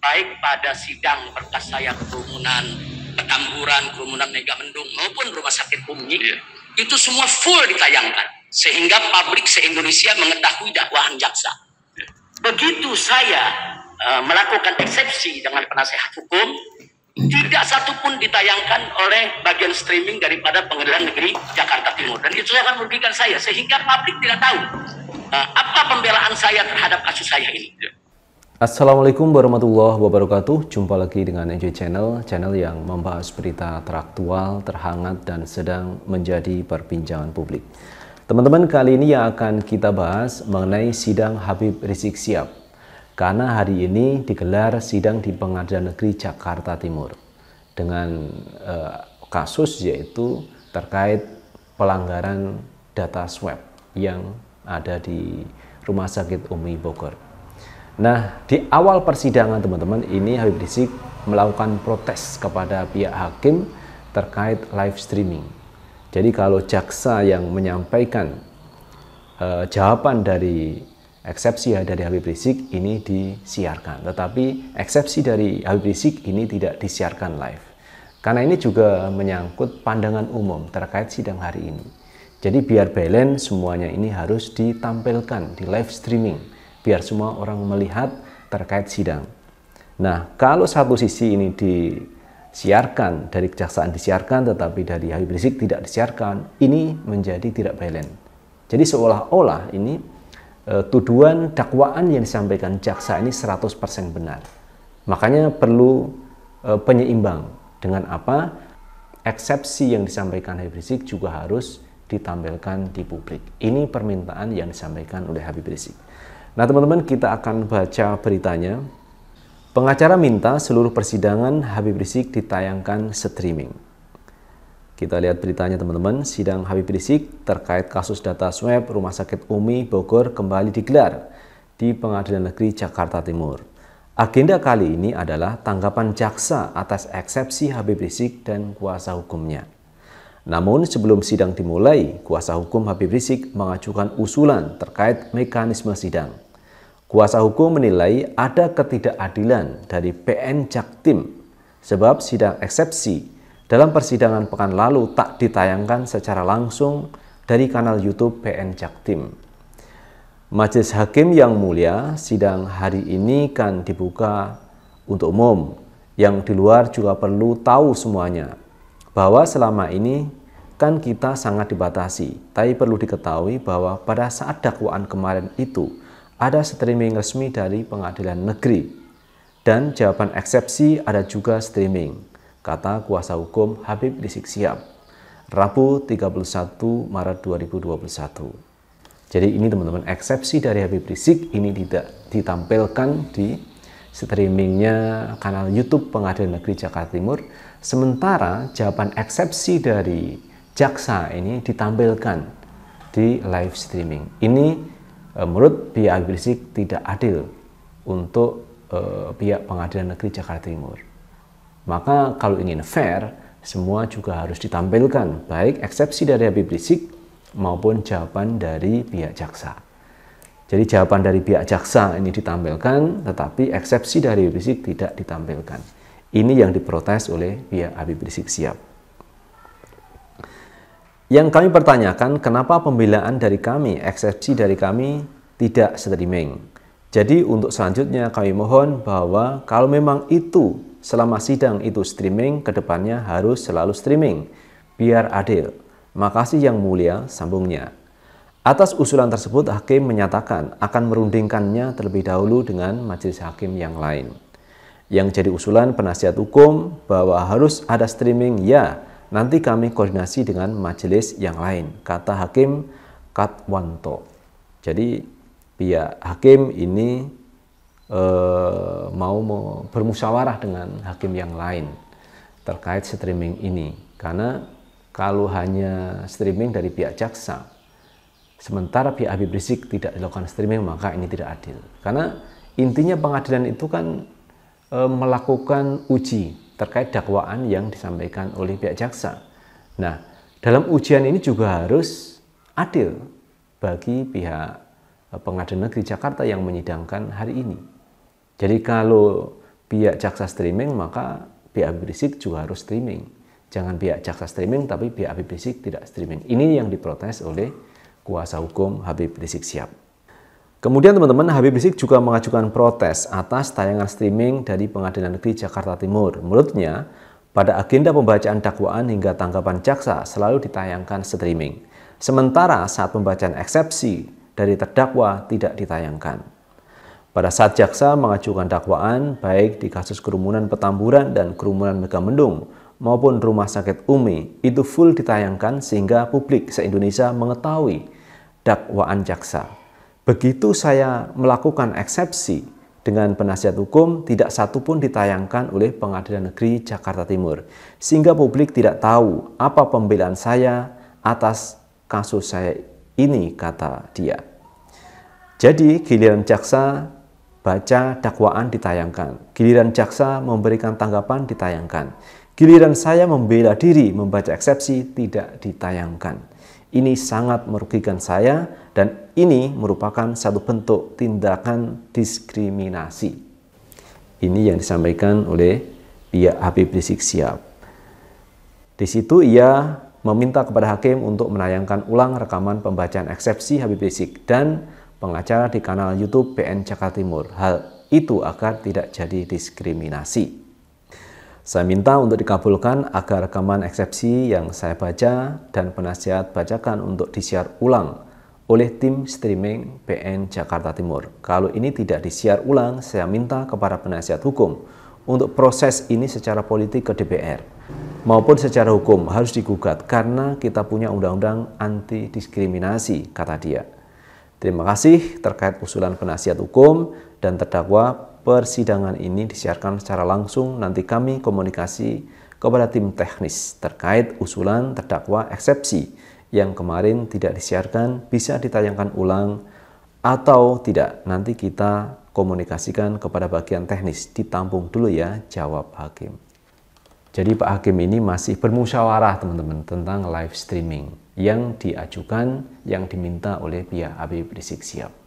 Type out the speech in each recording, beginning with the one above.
baik pada sidang berkas saya kerumunan petamburan, kerumunan Mega Mendung maupun rumah sakit umi yeah. itu semua full ditayangkan sehingga publik se-Indonesia mengetahui dakwaan jaksa. Iya. Begitu saya uh, melakukan eksepsi dengan penasehat hukum, tidak satupun ditayangkan oleh bagian streaming daripada pengadilan negeri Jakarta Timur dan itu akan merugikan saya sehingga publik tidak tahu uh, apa pembelaan saya terhadap kasus saya ini. Yeah. Assalamualaikum warahmatullahi wabarakatuh. Jumpa lagi dengan NJ Channel, channel yang membahas berita teraktual, terhangat, dan sedang menjadi perbincangan publik. Teman-teman, kali ini yang akan kita bahas mengenai sidang Habib Rizik Siap. Karena hari ini digelar sidang di Pengadilan Negeri Jakarta Timur dengan eh, kasus yaitu terkait pelanggaran data swab yang ada di Rumah Sakit Umi Bogor. Nah, di awal persidangan teman-teman, ini Habib Rizik melakukan protes kepada pihak hakim terkait live streaming. Jadi kalau jaksa yang menyampaikan e, jawaban dari eksepsi dari Habib Rizik ini disiarkan, tetapi eksepsi dari Habib Rizik ini tidak disiarkan live. Karena ini juga menyangkut pandangan umum terkait sidang hari ini. Jadi biar balance semuanya ini harus ditampilkan di live streaming biar semua orang melihat terkait sidang. Nah, kalau satu sisi ini disiarkan dari kejaksaan disiarkan, tetapi dari Habib Rizik tidak disiarkan, ini menjadi tidak balance. Jadi seolah-olah ini eh, tuduhan dakwaan yang disampaikan jaksa ini 100% benar. Makanya perlu eh, penyeimbang dengan apa eksepsi yang disampaikan Habib Rizik juga harus ditampilkan di publik. Ini permintaan yang disampaikan oleh Habib Rizik. Nah, teman-teman, kita akan baca beritanya. Pengacara minta seluruh persidangan Habib Rizik ditayangkan streaming. Kita lihat beritanya teman-teman, sidang Habib Rizik terkait kasus data swab Rumah Sakit Umi Bogor kembali digelar di Pengadilan Negeri Jakarta Timur. Agenda kali ini adalah tanggapan jaksa atas eksepsi Habib Rizik dan kuasa hukumnya. Namun sebelum sidang dimulai, kuasa hukum Habib Rizik mengajukan usulan terkait mekanisme sidang. Kuasa hukum menilai ada ketidakadilan dari PN Jaktim sebab sidang eksepsi dalam persidangan pekan lalu tak ditayangkan secara langsung dari kanal YouTube PN Jaktim. Majelis Hakim yang mulia, sidang hari ini kan dibuka untuk umum. Yang di luar juga perlu tahu semuanya bahwa selama ini kan kita sangat dibatasi, tapi perlu diketahui bahwa pada saat dakwaan kemarin itu ada streaming resmi dari pengadilan negeri dan jawaban eksepsi ada juga streaming, kata kuasa hukum Habib Rizik Siap, Rabu 31 Maret 2021. Jadi ini teman-teman eksepsi dari Habib Rizik ini tidak ditampilkan di streamingnya kanal YouTube Pengadilan Negeri Jakarta Timur Sementara jawaban eksepsi dari jaksa ini ditampilkan di live streaming. Ini eh, menurut pihak Rizik tidak adil untuk e, pihak Pengadilan Negeri Jakarta Timur. Maka kalau ingin fair, semua juga harus ditampilkan, baik eksepsi dari Habib Rizik maupun jawaban dari pihak jaksa. Jadi jawaban dari pihak jaksa ini ditampilkan, tetapi eksepsi dari Rizik tidak ditampilkan. Ini yang diprotes oleh pihak Habib Rizik Sihab. Yang kami pertanyakan, kenapa pembelaan dari kami, eksepsi dari kami tidak streaming? Jadi untuk selanjutnya kami mohon bahwa kalau memang itu selama sidang itu streaming, kedepannya harus selalu streaming, biar adil. Makasih yang mulia, sambungnya. Atas usulan tersebut, hakim menyatakan akan merundingkannya terlebih dahulu dengan majelis hakim yang lain. Yang jadi usulan penasihat hukum bahwa harus ada streaming ya, nanti kami koordinasi dengan majelis yang lain, kata Hakim Katwanto. Jadi pihak Hakim ini eh, mau bermusyawarah dengan Hakim yang lain terkait streaming ini. Karena kalau hanya streaming dari pihak jaksa, sementara pihak Habib Rizik tidak dilakukan streaming, maka ini tidak adil. Karena intinya pengadilan itu kan E, melakukan uji terkait dakwaan yang disampaikan oleh pihak jaksa. Nah, dalam ujian ini juga harus adil bagi pihak e, Pengadilan Negeri Jakarta yang menyidangkan hari ini. Jadi kalau pihak jaksa streaming maka pihak Habib juga harus streaming. Jangan pihak jaksa streaming tapi pihak Habib tidak streaming. Ini yang diprotes oleh kuasa hukum Habib Rizik Siap. Kemudian teman-teman Habib Rizik juga mengajukan protes atas tayangan streaming dari Pengadilan Negeri Jakarta Timur. Menurutnya, pada agenda pembacaan dakwaan hingga tanggapan jaksa selalu ditayangkan streaming. Sementara saat pembacaan eksepsi dari terdakwa tidak ditayangkan. Pada saat jaksa mengajukan dakwaan baik di kasus kerumunan Petamburan dan kerumunan Megamendung maupun Rumah Sakit Umi itu full ditayangkan sehingga publik se-Indonesia mengetahui dakwaan jaksa. Begitu saya melakukan eksepsi dengan penasihat hukum, tidak satu pun ditayangkan oleh Pengadilan Negeri Jakarta Timur, sehingga publik tidak tahu apa pembelaan saya atas kasus saya ini, kata dia. Jadi, giliran jaksa baca dakwaan ditayangkan, giliran jaksa memberikan tanggapan ditayangkan, giliran saya membela diri membaca eksepsi tidak ditayangkan. Ini sangat merugikan saya dan ini merupakan satu bentuk tindakan diskriminasi. Ini yang disampaikan oleh pihak Habib Rizik Siap. Di situ ia meminta kepada hakim untuk menayangkan ulang rekaman pembacaan eksepsi Habib Rizik dan pengacara di kanal YouTube PN Jakarta Timur. Hal itu agar tidak jadi diskriminasi. Saya minta untuk dikabulkan agar rekaman eksepsi yang saya baca dan penasihat bacakan untuk disiar ulang oleh tim streaming PN Jakarta Timur. Kalau ini tidak disiar ulang, saya minta kepada penasihat hukum untuk proses ini secara politik ke DPR maupun secara hukum harus digugat karena kita punya undang-undang anti diskriminasi, kata dia. Terima kasih terkait usulan penasihat hukum dan terdakwa persidangan ini disiarkan secara langsung. Nanti kami komunikasi kepada tim teknis terkait usulan terdakwa eksepsi yang kemarin tidak disiarkan bisa ditayangkan ulang atau tidak. Nanti kita komunikasikan kepada bagian teknis. Ditampung dulu ya jawab hakim. Jadi Pak Hakim ini masih bermusyawarah teman-teman tentang live streaming yang diajukan yang diminta oleh pihak Habib Rizik Siap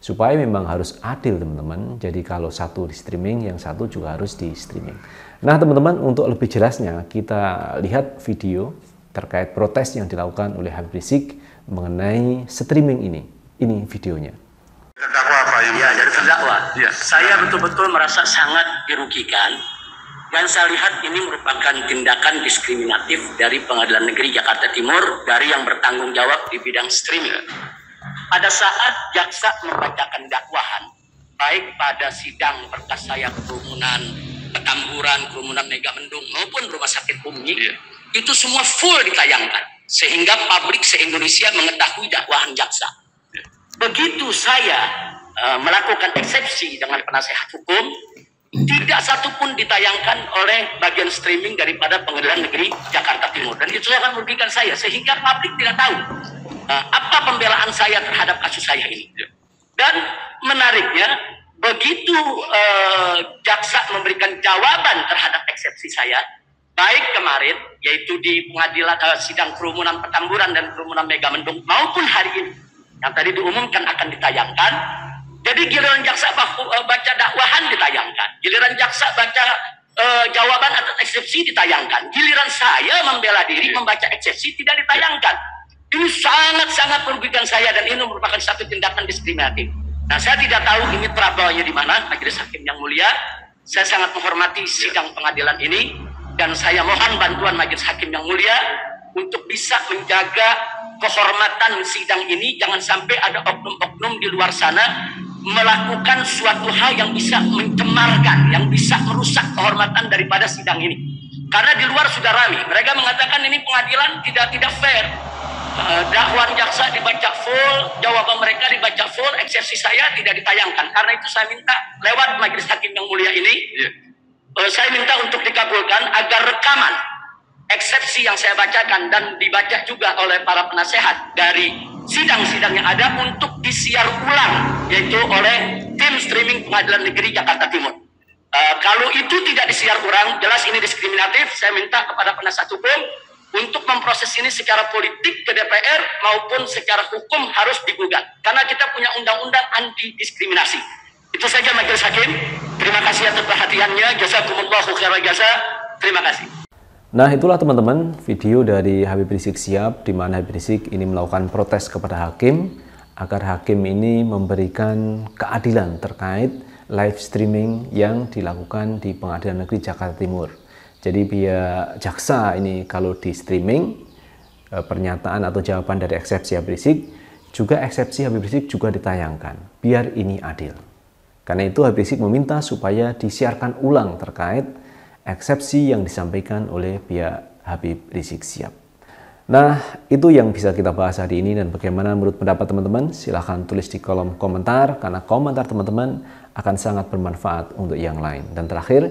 supaya memang harus adil teman-teman. Jadi kalau satu di streaming, yang satu juga harus di streaming. Nah teman-teman untuk lebih jelasnya kita lihat video terkait protes yang dilakukan oleh Habib Rizik mengenai streaming ini. Ini videonya. Terdakwa apa yang ya, dari terdakwa. Ya. Saya betul-betul merasa sangat dirugikan dan saya lihat ini merupakan tindakan diskriminatif dari Pengadilan Negeri Jakarta Timur dari yang bertanggung jawab di bidang streaming. Pada saat jaksa membacakan dakwaan baik pada sidang berkas saya kerumunan petamburan, kerumunan Mega Mendung maupun rumah sakit Umi, yeah. itu semua full ditayangkan sehingga publik se-Indonesia mengetahui dakwaan jaksa. Iya. Begitu saya uh, melakukan eksepsi dengan penasehat hukum, tidak satupun ditayangkan oleh bagian streaming daripada pengadilan negeri Jakarta Timur dan itu akan merugikan saya sehingga publik tidak tahu apa pembelaan saya terhadap kasus saya ini. Dan menariknya, begitu uh, jaksa memberikan jawaban terhadap eksepsi saya, baik kemarin yaitu di pengadilan uh, sidang kerumunan Petamburan dan kerumunan Megamendung maupun hari ini yang tadi diumumkan akan ditayangkan. Jadi giliran jaksa baku, uh, baca dakwahan ditayangkan, giliran jaksa baca uh, jawaban atas eksepsi ditayangkan, giliran saya membela diri membaca eksepsi tidak ditayangkan ini sangat-sangat merugikan saya dan ini merupakan satu tindakan diskriminatif. Nah, saya tidak tahu ini prabalnya di mana, majelis hakim yang mulia. Saya sangat menghormati sidang pengadilan ini dan saya mohon bantuan majelis hakim yang mulia untuk bisa menjaga kehormatan sidang ini jangan sampai ada oknum-oknum di luar sana melakukan suatu hal yang bisa mencemarkan, yang bisa merusak kehormatan daripada sidang ini. Karena di luar sudah ramai, mereka mengatakan ini pengadilan tidak tidak fair. Eh, dakwaan jaksa dibaca full, jawaban mereka dibaca full, eksepsi saya tidak ditayangkan. Karena itu saya minta lewat majelis hakim yang mulia ini, yeah. Iya. uh, saya minta untuk dikabulkan agar rekaman eksepsi yang saya bacakan dan dibaca juga oleh para penasehat dari sidang-sidang yang ada untuk disiar ulang, yaitu oleh tim streaming Pengadilan Negeri Jakarta Timur. Uh, kalau itu tidak disiar ulang, jelas ini diskriminatif. Saya minta kepada penasihat hukum untuk memproses ini secara politik ke DPR maupun secara hukum harus digugat. Karena kita punya undang-undang anti diskriminasi. Itu saja Majelis Hakim. Terima kasih atas perhatiannya. Jazakumullah khairan jasa. Terima kasih. Nah itulah teman-teman video dari Habib Rizik Siap di mana Habib Rizik ini melakukan protes kepada hakim agar hakim ini memberikan keadilan terkait live streaming yang dilakukan di Pengadilan Negeri Jakarta Timur. Jadi biar jaksa ini kalau di streaming e, pernyataan atau jawaban dari eksepsi Habib Rizik, juga eksepsi Habib Rizik juga ditayangkan. Biar ini adil. Karena itu Habib Rizik meminta supaya disiarkan ulang terkait eksepsi yang disampaikan oleh pihak Habib Rizik Siap. Nah, itu yang bisa kita bahas hari ini dan bagaimana menurut pendapat teman-teman? Silahkan tulis di kolom komentar karena komentar teman-teman akan sangat bermanfaat untuk yang lain. Dan terakhir,